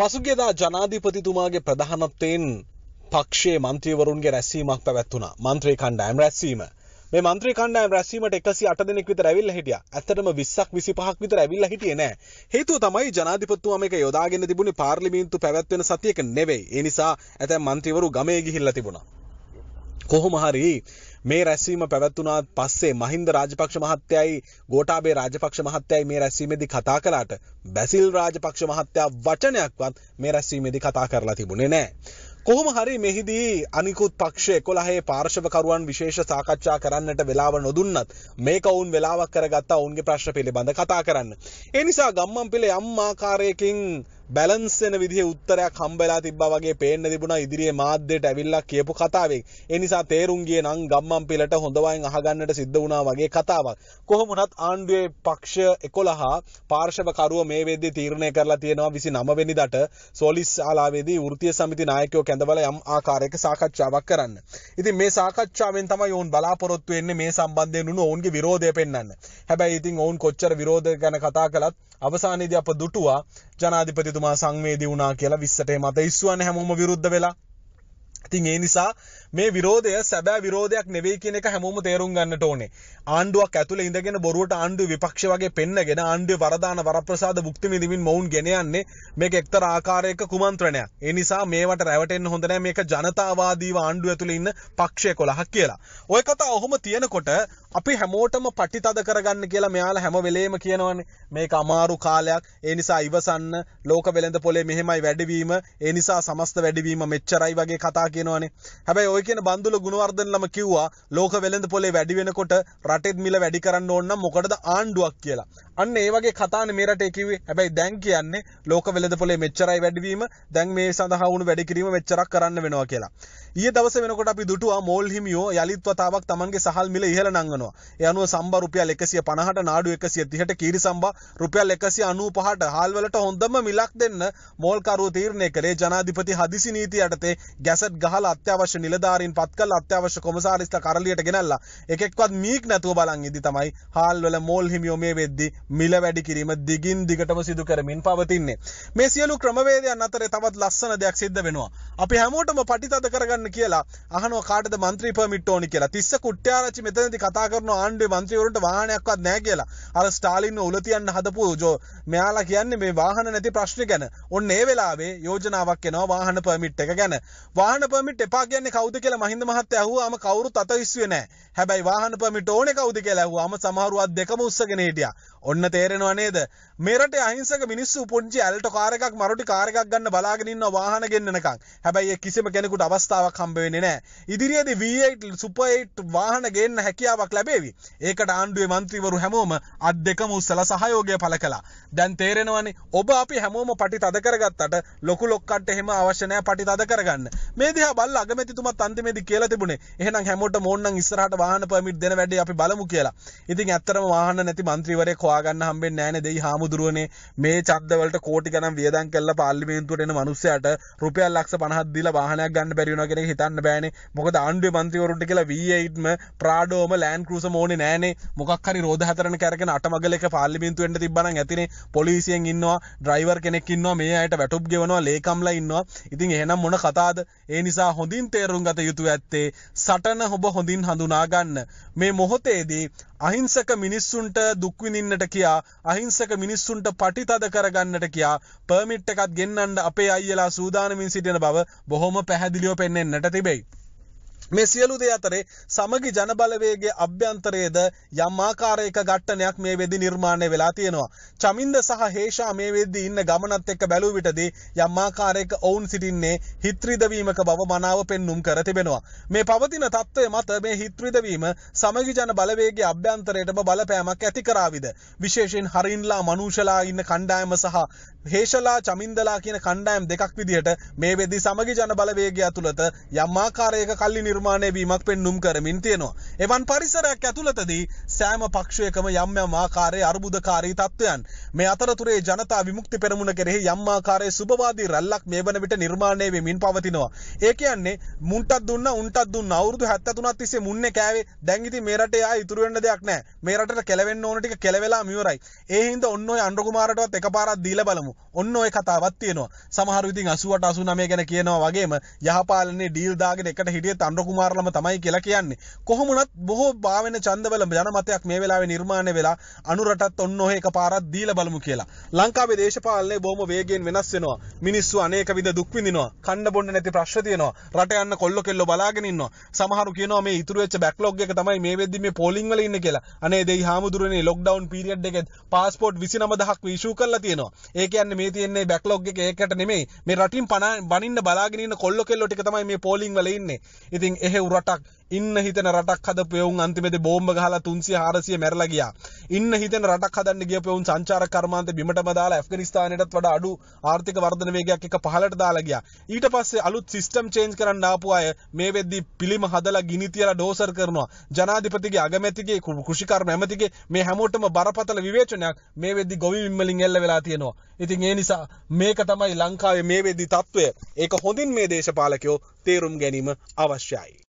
පසුගේදා ජනාධීපතිතුමාගේ ප්‍රධානත්වයෙන් පක්ෂේ මන්ත්‍රීවරුන්ගේ රැසීමක් පැවැත්වුණ මන්ත්‍රී කණ්ඩායම් රැස්වීම මේ මන්ත්‍රී කණ්ඩායම් රැස්වීමට එකසි අට දෙනෙක් විතර ඇවිල්ලා හිටියා. ඇත්තටම 20ක් 25ක් විතර ඇවිල්ලා හිටියේ නෑ. හේතුව තමයි ජනාධිපතිතුමා මේක යොදාගෙන තිබුණේ පාර්ලිමේන්තු පැවැත්වෙන සතියක නෙවෙයි. ඒ නිසා ඇතැම් මන්ත්‍රීවරු ගමේ ගිහිල්ලා තිබුණා. කොහොම හරි මේ රැස්වීම පැවැත්වනාත් පස්සේ මහින්ද රාජපක්ෂ මහත්තයයි ගෝටාබේ රාජපක්ෂ මහත්තයයි මේ රැස්වීමදි කතා කලාට බැසිල් රාජපක්ෂ මහත්තයා වචනයක්වත් මේ රැස්වීමදි කතා කරලා තිබුණේ නෑ. කොහොම හරි මෙහිදී අනිකුත් පක්ෂය කොළහේ පාර්ශවකරුවන් විශේෂ සාකච්ඡා කරන්නට වෙලාව නොදුන්නත් මේ කවුන් වෙලාවක් කරගත්තා ඔවුන්ගේ ප්‍රශ්න පිළිබඳ කතා කරන්න. එනිසා ගම්මන් පිළේ අම්මාකාරයකින් බැලන්ස් වෙන විදිහේ උත්තරයක් හම්බෙලා තිබ්බා වගේ පේන්න තිබුණා ඉදිරියේ මාධ්‍යයට ඇවිල්ලා කියපු කතාවෙන්. ඒ නිසා තේරුම් ගියේ නම් ගම්මන්පිලට හොඳ වයින් අහගන්නට සිද්ධ වුණා වගේ කතාවක්. කොහොම වුණත් ආණ්ඩුවේ පක්ෂ 11 පාර්ශවකරුව මේ වෙද්දී තීරණය කරලා තියෙනවා 29 වෙනිදාට සෝලිස් ශාලාවේදී වෘත්තීය සමිති නායකයෝ කැඳවලා යම් ආකාරයක සාකච්ඡාවක් කරන්න. ඉතින් මේ සාකච්ඡාවෙන් තමයි ඔවුන් බලාපොරොත්තු වෙන්නේ මේ සම්බන්ධයෙන් උණු ඔවුන්ගේ විරෝධය පෙන්වන්න. හැබැයි ඉතින් ඔවුන් කොච්චර විරෝධ ගැන කතා කළත් අවසානයේදී අප දුටුවා ජනාධිපතිතුමා සංවේදී වුණා කියලා 20ට මත ඉස්සුවන්නේ හැමෝම විරුද්ධ වෙලා. ඉතින් ඒ නිසා මේ විරෝධය සැබෑ විරෝධයක් නෙවෙයි කියන එක හැමෝම තේරුම් ගන්නට ඕනේ. ආණ්ඩුවක් ඇතුලේ ඉඳගෙන බොරුවට ආණ්ඩුව විපක්ෂ වගේ පෙන්නගෙන ආණ්ඩුවේ වරදාන වරප්‍රසාද භුක්ති විඳින්මින් මොවුන් ගෙන යන්නේ මේක එක්තරා ආකාරයක කුමන්ත්‍රණයක්. ඒ නිසා මේවට රැවටෙන්න හොඳ නෑ මේක ජනතාවාදීව ආණ්ඩුව ඇතුලේ ඉන්න පක්ෂ 11ක් කියලා. ওই කතා ඔහොම තියෙනකොට අපි හැමෝටම පටිතද කරගන්න කියලා මෙයාලා හැම වෙලේම කියනවනේ. මේක අමාරු කාලයක්. ඒ නිසා ඉවසන්න ලෝක වෙළඳ පොලේ මෙහෙමයි වැඩිවීම. ඒ නිසා සමස්ත වැඩිවීම මෙච්චරයි වගේ කතා කියනවනේ. හැබැයි ওই කියන බන්දුල ගුණවර්ධන ළම කිව්වා ලෝක වෙළඳ පොලේ වැඩි වෙනකොට රටෙත් මිල වැඩි කරන්න ඕන නම් මොකටද ආණ්ඩුවක් කියලා. අන්න ඒ වගේ කතානේ මේ රටේ කිව්වේ. හැබැයි දැන් කියන්නේ ලෝක වෙළඳ පොලේ මෙච්චරයි වැඩිවීම, දැන් මේ සඳහා වුණු වැඩි කිරීම මෙච්චරක් කරන්න වෙනවා කියලා. ඊයේ දවසේ වෙනකොට අපි දුටුවා මෝල් හිමියෝ යලිත් වතාවක් Tamanගේ සහල් මිල ඉහළ නංගනවා. ඒ අනුව සම්බා රුපියල් 150ට නාඩු 130ට කීරි සම්බා රුපියල් 195ට හාල්වලට හොඳම මිලක් දෙන්න මෝල් කරුවෝ තීරණය කළේ ජනාධිපති හදිසි නීතිය යටතේ ගැසට් ගහලා අත්‍යවශ්‍ය නිලධාරීන් පත් කළ අත්‍යවශ්‍ය කොමසාරිස්ලා කරලියට ගෙනල්ලා එකෙක්වත් මීක් නැතුව බලන් ඉදි තමයි හාල්වල මෝල් හිමියෝ මේ වෙද්දී මිල වැඩි කිරීම දිගින් දිගටම සිදු කරමින් පවතින්නේ. මේ සියලු ක්‍රමවේදයන් අතරේ තවත් ලස්සන දෙයක් සිද්ධ වෙනවා. අපි හැමෝටම පටිතද කරගන්න කරන්න කියලා අහනවා කාටද മന്ത്രി පර්මිට් ඕනි කියලා. තිස්ස කුට්ටිආරච්චි මෙතනදී කතා කරන ආණ්ඩුවේ മന്ത്രിවරුන්ට වාහනයක්වත් නැහැ කියලා. අර ස්ටාලින්ව උල තියන්න හදපු ජෝ මෙයාලා කියන්නේ මේ වාහන නැති ප්‍රශ්නේ ගැන. ඔන්න ඒ වෙලාවේ යෝජනාවක් එනවා වාහන පර්මිට් එක ගැන. වාහන පර්මිට් එපා කියන්නේ කවුද කියලා මහින්ද මහත්තයා අහුවාම කවුරුත් අත විශ්ුවේ නැහැ. හැබැයි වාහන පර්මිට් ඕනේ කවුද කියලා අහුවාම සමහරු අත් දෙකම උස්සගෙන හිටියා. ඔන්න තේරෙනව නේද? මෙරටේ අහිංසක මිනිස්සු පුංචි ඇල්ටෝ කාර් එකක් මරුටි කාර් එකක් ගන්න බලාගෙන ඉන්න වාහන ගෙන්නනකම්. හැබැයි ඒ කිසිම කෙනෙකුට අවස්ථාවක් හැකියාවක් හම්බවෙන්නේ නෑ ඉදිරියේදී V8 සුපර් 8 වාහන ගේන්න හැකියාවක් ලැබේවි ඒකට ආණ්ඩුවේ മന്ത്രിවරු හැමෝම අත් දෙකම උස්සලා සහයෝගය පළ කළා දැන් තේරෙනවනේ ඔබ අපි හැමෝම පටි තද කරගත්තට ලොකු ලොක්කන්ට එහෙම අවශ්‍ය නෑ පටි තද කරගන්න මේ දිහා බලලා අගමැතිතුමත් අන්තිමේදී කියලා තිබුණේ එහෙනම් හැමෝටම ඕන්නම් ඉස්සරහට වාහන පර්මිට් දෙන වැඩේ අපි බලමු කියලා ඉතින් ඇත්තටම වාහන නැති മന്ത്രിවරයෙක් හොයාගන්න හම්බෙන්නේ නෑනේ දෙයි හාමුදුරුවනේ මේ චද්දවලට කෝටි ගණන් වියදම් කරලා පාර්ලිමේන්තුවට එන මිනිස්සයාට රුපියල් ලක්ෂ 50ක් දීලා වාහනයක් ගන්න බැරි වෙනවා කියන අපේ හිතන්න බෑනේ මොකද ආණ්ඩුව මන්ත්‍රීවරුන්ට කියලා V8ම ප්‍රාඩෝම ලෑන්ඩ් ක්‍රූසම ඕනේ නෑනේ මොකක් හරි රෝද හතරන කරගෙන අටමගල එක පාර්ලිමේන්තු වෙන්න තිබ්බනම් ඇතිනේ පොලිසියෙන් ඉන්නවා ඩ්‍රයිවර් කෙනෙක් ඉන්නවා මේ අයට වැටුප් ගෙවනවා ලේකම්ලා ඉන්නවා ඉතින් එහෙනම් මොන කතාවද ඒ නිසා හොඳින් තේරුම් ගත යුතු ඇත්තේ සටන ඔබ හොඳින් හඳුනා ගන්න මේ මොහොතේදී අහිංසක මිනිස්සුන්ට දුක්විඳින්නට කියා අහිංසක මිනිස්සුන්ට පටිතද කරගන්නට කියා පර්මිට් එකත් ගෙන්නන්න අපේ අයියලා සූදානමින් සිටින බව බොහොම පැහැදිලිව පෙන්වෙන්නට තිබෙයි. මේ සියලු දේ අතරේ සමගි ජනබලවේගේ අභ්‍යන්තරයේද යම් ආකාරයක ඝට්ටනයක් මේ වෙදි නිර්මාණය වෙලා තියෙනවා. චමින්ද සහ හේෂා මේ වෙද්දී ඉන්න ගමනත් එක්ක බැලුව විටදී යම් ආකාරයක ඔවුන් සිටින්නේ හිත්‍රිදවීමක බව මනාව පෙන්눔 කර තිබෙනවා. මේ පවතින తত্ত্বය මත මේ හිත්‍රිදවීම සමගි ජනබලවේගේ අභ්‍යන්තරයටම බලපෑමක් ඇති කරාවිද? විශේෂයෙන් හරින්ලා මනුෂලා ඉන්න කණ්ඩායම සහ හේෂලා චමින්දලා කියන කණ්ඩායම් දෙකක් විදිහට මේ වෙද්දි සමගි ජන බලවේගය ඇතුළත යම් ආකාරයක කල්ලි නිර්මාණය වීමක් පෙන්눔 කරමින් තියෙනවා. එවන් පරිසරයක් ඇතුළතදී සෑම පක්ෂයකම යම් යම් ආකාරයේ අරුබුදකාරී තත්වයන් මේ අතරතුරේ ජනතා විමුක්ති පෙරමුණ කෙරෙහි යම් ආකාරයේ සුබවාදී රැල්ලක් මේ වන විට නිර්මාණය වෙමින් පවතිනවා. ඒ කියන්නේ මුන්ටත් දුන්න උන්ටත් දුන්න අවුරුදු 73ක් තිස්සේ මුන්නේ කෑවේ දැන් ඉතින් මේ රටේ ආය ඉතුරු වෙන්න දෙයක් නැහැ. මේ රටට කෙලවෙන්න ඕන ටික කෙලවෙලා මිවරයි. ඒ හින්දා ඔන්න ඔය අනුර කුමාරටවත් එකපාරක් දීලා බලමු. ඔන්න ඔය කතාවත් තියෙනවා. සමහර ඉතින් 88 89 ගැන කියනවා වගේම යහපාලනේ ඩීල් දාගෙන එකට හිටියේ තණ්ඩු කුමාරලම තමයි කියලා කියන්නේ. කොහොමුණත් බොහෝ භාවන ඡන්දවල ජනමතයක් මේ වෙලාවේ නිර්මාණය වෙලා අනුරටත් ඔන්න ඔය එකපාරක් දීලා බලමු කියලා. ලංකාවේ දේශපාලනේ බොහොම වේගයෙන් වෙනස් වෙනවා. මිනිස්සු අනේක විද දුක් විඳිනවා. කන්න බොන්න නැති ප්‍රශ්න තියෙනවා. රට යන්න කොල්ල කෙල්ල බලාගෙන ඉන්නවා. සමහරු කියනවා මේ ඉතුරු වෙච්ච බැක්ලොග් එක තමයි මේ වෙද්දි මේ පෝලිං වල ඉන්නේ කියලා. අනේ දෙයි හාමුදුරනේ ලොක්ඩවුන් පීරියඩ් එකෙත් පාස්පෝර්ට් 29000ක් ඉෂුව කරලා තියෙනවා. ඒ කියන්නේ කියන්නේ මේ තියෙන්නේ බැක්ලොග් එක ඒකට නෙමෙයි. මේ රටින් පණ බනින්න බලාගෙන ඉන්න කොල්ල කෙල්ලෝ ටික තමයි මේ පෝලිං වල ඉන්නේ. ඉතින් එහෙව් රටක් ඉන්න හිතන රටක් හද පෙවුන් අන්තිමෙද බෝම්බ ගහලා 300 400 මැරලා ගියා. ඉන්න හිතන රටක් හදන්න ගිය පෙවුන් සංචාරක කර්මාන්ත බිමටම දාලා ඇෆ්ගනිස්තානයටත් වඩා අඩු ආර්ථික වර්ධන වේගයක් එක පහළට දාලා ගියා. ඊට පස්සේ අලුත් සිස්ටම් චේන්ජ් කරන්න ආපු අය මේ වෙද්දී පිළිම හදලා ගිනි තියලා ඩෝසර් කරනවා. ජනාධිපතිගේ අගමැතිගේ කෘෂිකර්ම ඇමතිගේ මේ හැමෝටම බරපතල විවේචනයක් මේ වෙද්දී ගොවි විම්මලින් එල්ල වෙලා තියෙනවා. ඉතින් ඒ නිසා මේක තමයි ලංකාවේ මේ වෙද්දී තත්ත්වය. ඒක හොඳින් මේ දේශපාලකයෝ තේරුම් ගැනීම අවශ්‍යයි.